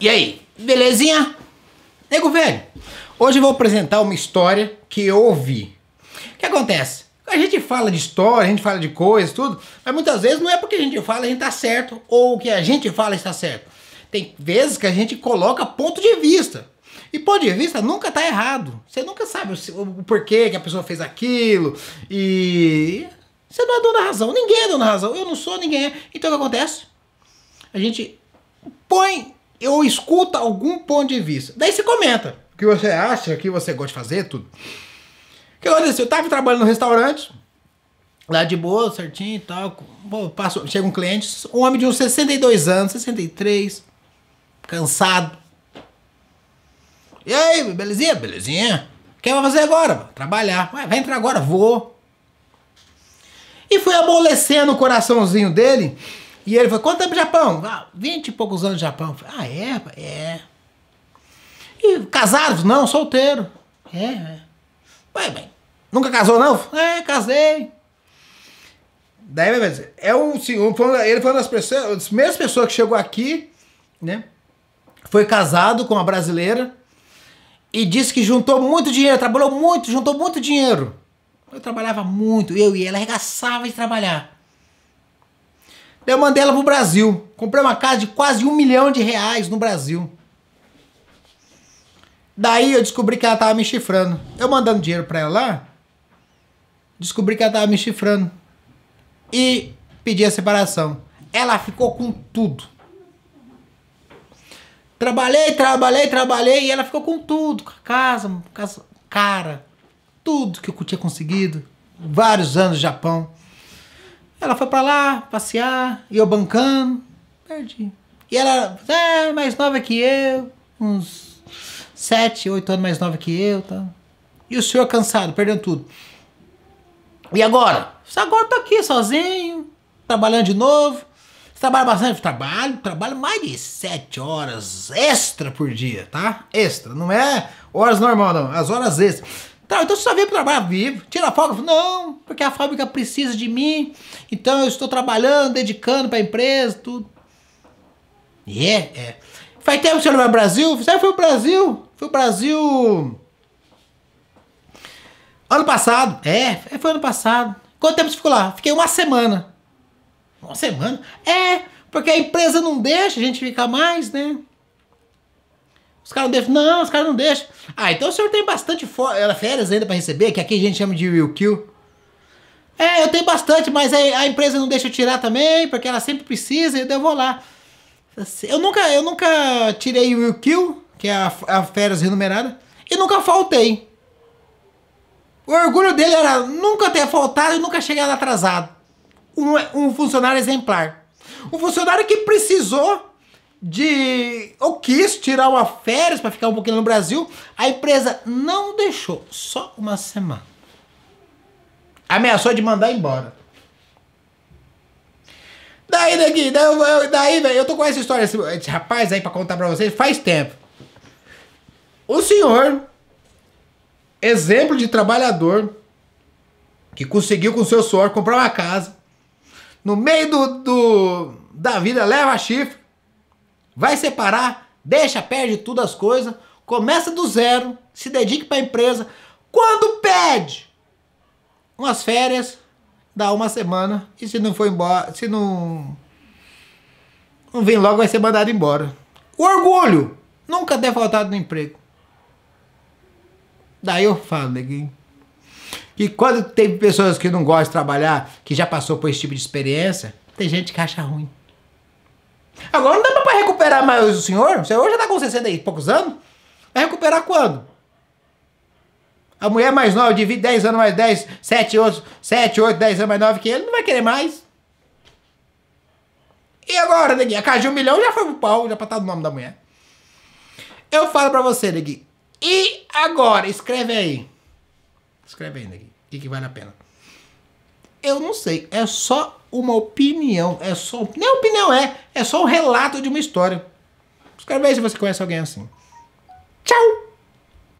E aí, belezinha? Nego velho, hoje eu vou apresentar uma história que eu ouvi. O que acontece? A gente fala de história, a gente fala de coisas, tudo, mas muitas vezes não é porque a gente fala a gente tá certo, ou o que a gente fala está certo. Tem vezes que a gente coloca ponto de vista. E ponto de vista nunca tá errado. Você nunca sabe o, o porquê que a pessoa fez aquilo. E você não é dono da razão. Ninguém é dono da razão. Eu não sou, ninguém é. Então o que acontece? A gente põe eu escuta algum ponto de vista. Daí você comenta o que você acha, o que você gosta de fazer, tudo. O que aconteceu? Eu tava trabalhando no restaurante, lá de boa, certinho e tal. Pô, passou, chega um cliente, um homem de uns 62 anos, 63, cansado. E aí, belezinha? Belezinha. O que vai fazer agora? Trabalhar. Ué, vai entrar agora? Vou. E foi amolecendo o coraçãozinho dele e ele falou: quanto tempo Japão? Ah, vinte e poucos anos de Japão. Falei, ah, é? É. E casados? Não, solteiro. É, é. Bem, bem. Nunca casou, não? É, casei. Daí vai dizer, é um, sim, um ele foi uma das, pessoas, das primeiras pessoas que chegou aqui, né? Foi casado com uma brasileira e disse que juntou muito dinheiro, trabalhou muito, juntou muito dinheiro. Eu trabalhava muito, eu e ela arregaçava de trabalhar. Daí eu mandei ela pro Brasil. Comprei uma casa de quase um milhão de reais no Brasil. Daí eu descobri que ela tava me chifrando. Eu mandando dinheiro pra ela lá, descobri que ela tava me chifrando. E pedi a separação. Ela ficou com tudo. Trabalhei, trabalhei, trabalhei e ela ficou com tudo. Com a casa, casa cara, tudo que eu tinha conseguido. Vários anos no Japão. Ela foi para lá passear, e eu bancando, perdi. E ela é mais nova que eu, uns 7, 8 anos mais nova que eu. Tá. E o senhor cansado, perdendo tudo. E agora? Agora eu tô aqui sozinho, trabalhando de novo. Você trabalha bastante? Trabalho, trabalho mais de 7 horas extra por dia, tá? Extra, não é horas normal não, é as horas extras. Tá, então você só veio para trabalhar vivo, tira a folga. Não, porque a fábrica precisa de mim, então eu estou trabalhando, dedicando para a empresa, tudo. E yeah, é, é. Faz tempo que você não vai ao Brasil? Você foi o Brasil, foi o Brasil... Ano passado, é, é, foi ano passado. Quanto tempo você ficou lá? Fiquei uma semana. Uma semana? É, porque a empresa não deixa a gente ficar mais, né? Os caras não deixam. Não, os caras não deixam. Ah, então o senhor tem bastante eh, férias ainda para receber, que aqui a gente chama de will kill. É, eu tenho bastante, mas a empresa não deixa eu tirar também, porque ela sempre precisa, então eu vou lá. Assim, eu nunca, eu nunca tirei o Kill, que é a, a férias renumerada, e nunca faltei. O orgulho dele era nunca ter faltado e nunca chegar atrasado. Um, um funcionário exemplar. Um funcionário que precisou de ou quis tirar uma férias para ficar um pouquinho no Brasil, a empresa não deixou, só uma semana. Ameaçou de mandar embora. Daí, daqui, daí, daí velho, eu tô com essa história, esse, esse rapaz aí pra contar pra vocês, faz tempo. O senhor, exemplo de trabalhador, que conseguiu com seu suor comprar uma casa, no meio do, do da vida leva a chifre, vai separar, deixa, perde tudo as coisas, começa do zero, se dedique para a empresa. Quando pede umas férias, dá uma semana e se não for embora, se não não vem logo vai ser mandado embora. O orgulho nunca ter faltado no emprego. Daí eu falo, neguinho, que quando tem pessoas que não gostam de trabalhar, que já passou por esse tipo de experiência, tem gente que acha ruim. Agora não dá pra recuperar mais o senhor? O senhor já tá com 60 e poucos anos? Vai recuperar quando? A mulher mais nova, de 20, 10 anos mais 10, 7, 8, 7, 8 10 anos mais 9 que ele, não vai querer mais. E agora, Negui? A casa de um milhão já foi pro pau, já pra estar tá no nome da mulher. Eu falo pra você, Negui. E agora? Escreve aí. Escreve aí, Negui. O que, que vale a pena? Eu não sei. É só uma opinião. É só. Nem opinião é, é só um relato de uma história. Escreve aí se você conhece alguém assim. Tchau!